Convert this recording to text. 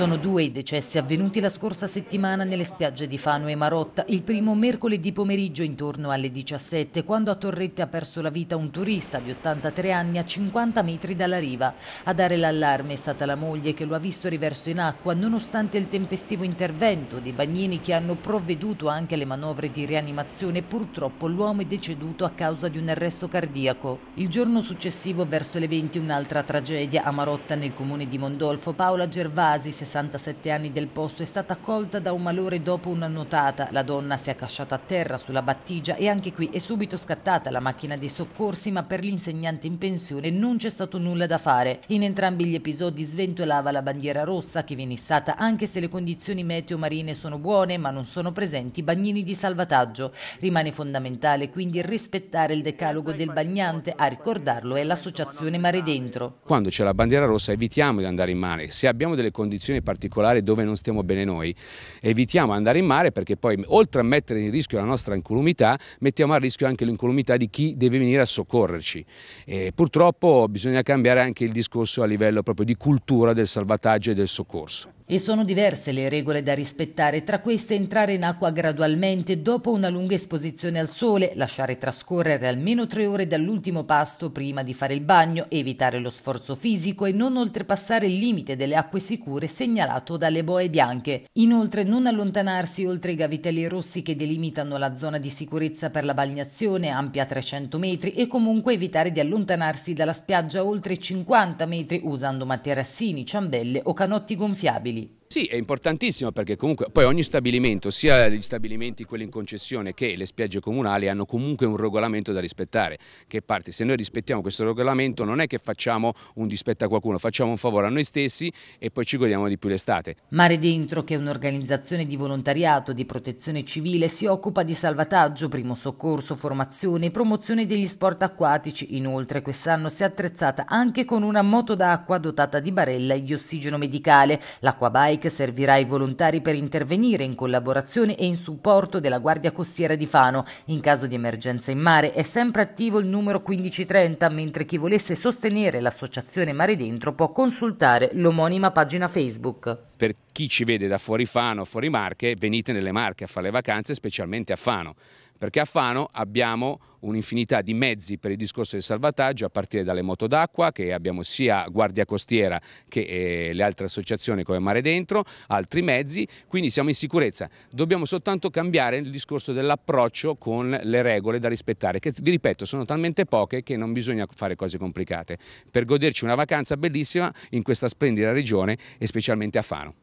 Sono due i decessi avvenuti la scorsa settimana nelle spiagge di Fano e Marotta. Il primo mercoledì pomeriggio intorno alle 17, quando a Torrette ha perso la vita un turista di 83 anni a 50 metri dalla riva. A dare l'allarme è stata la moglie che lo ha visto riverso in acqua nonostante il tempestivo intervento dei bagnini che hanno provveduto anche alle manovre di rianimazione. Purtroppo l'uomo è deceduto a causa di un arresto cardiaco. Il giorno successivo verso le 20 un'altra tragedia a Marotta nel comune di Mondolfo. Paola Gervasi si è 67 anni del posto, è stata colta da un malore dopo una nuotata. La donna si è accasciata a terra sulla battigia e anche qui è subito scattata la macchina dei soccorsi, ma per l'insegnante in pensione non c'è stato nulla da fare. In entrambi gli episodi sventolava la bandiera rossa che viene issata anche se le condizioni meteo marine sono buone, ma non sono presenti bagnini di salvataggio. Rimane fondamentale quindi rispettare il decalogo del bagnante, a ricordarlo è l'associazione Mare Dentro. Quando c'è la bandiera rossa evitiamo di andare in mare. Se abbiamo delle condizioni situazioni particolari dove non stiamo bene noi, evitiamo di andare in mare perché poi oltre a mettere in rischio la nostra incolumità, mettiamo a rischio anche l'incolumità di chi deve venire a soccorrerci. E purtroppo bisogna cambiare anche il discorso a livello proprio di cultura del salvataggio e del soccorso e sono diverse le regole da rispettare, tra queste entrare in acqua gradualmente dopo una lunga esposizione al sole, lasciare trascorrere almeno tre ore dall'ultimo pasto prima di fare il bagno, evitare lo sforzo fisico e non oltrepassare il limite delle acque sicure segnalato dalle boe bianche. Inoltre non allontanarsi oltre i gavitelli rossi che delimitano la zona di sicurezza per la bagnazione ampia 300 metri e comunque evitare di allontanarsi dalla spiaggia oltre 50 metri usando materassini, ciambelle o canotti gonfiabili. Sì, è importantissimo perché comunque poi ogni stabilimento, sia gli stabilimenti quelli in concessione che le spiagge comunali hanno comunque un regolamento da rispettare, che parte, se noi rispettiamo questo regolamento non è che facciamo un dispetto a qualcuno, facciamo un favore a noi stessi e poi ci godiamo di più l'estate. Mare Dentro, che è un'organizzazione di volontariato di protezione civile, si occupa di salvataggio, primo soccorso, formazione e promozione degli sport acquatici. Inoltre quest'anno si è attrezzata anche con una moto d'acqua dotata di barella e di ossigeno medicale, l'acquabike Mike servirà ai volontari per intervenire in collaborazione e in supporto della Guardia Costiera di Fano. In caso di emergenza in mare è sempre attivo il numero 1530, mentre chi volesse sostenere l'associazione Mare Dentro può consultare l'omonima pagina Facebook. Per chi ci vede da fuori Fano, fuori Marche, venite nelle Marche a fare le vacanze, specialmente a Fano, perché a Fano abbiamo un'infinità di mezzi per il discorso del salvataggio, a partire dalle moto d'acqua, che abbiamo sia Guardia Costiera che eh, le altre associazioni come Mare Dentro, altri mezzi, quindi siamo in sicurezza. Dobbiamo soltanto cambiare il discorso dell'approccio con le regole da rispettare, che vi ripeto sono talmente poche che non bisogna fare cose complicate, per goderci una vacanza bellissima in questa splendida regione e specialmente a Fano.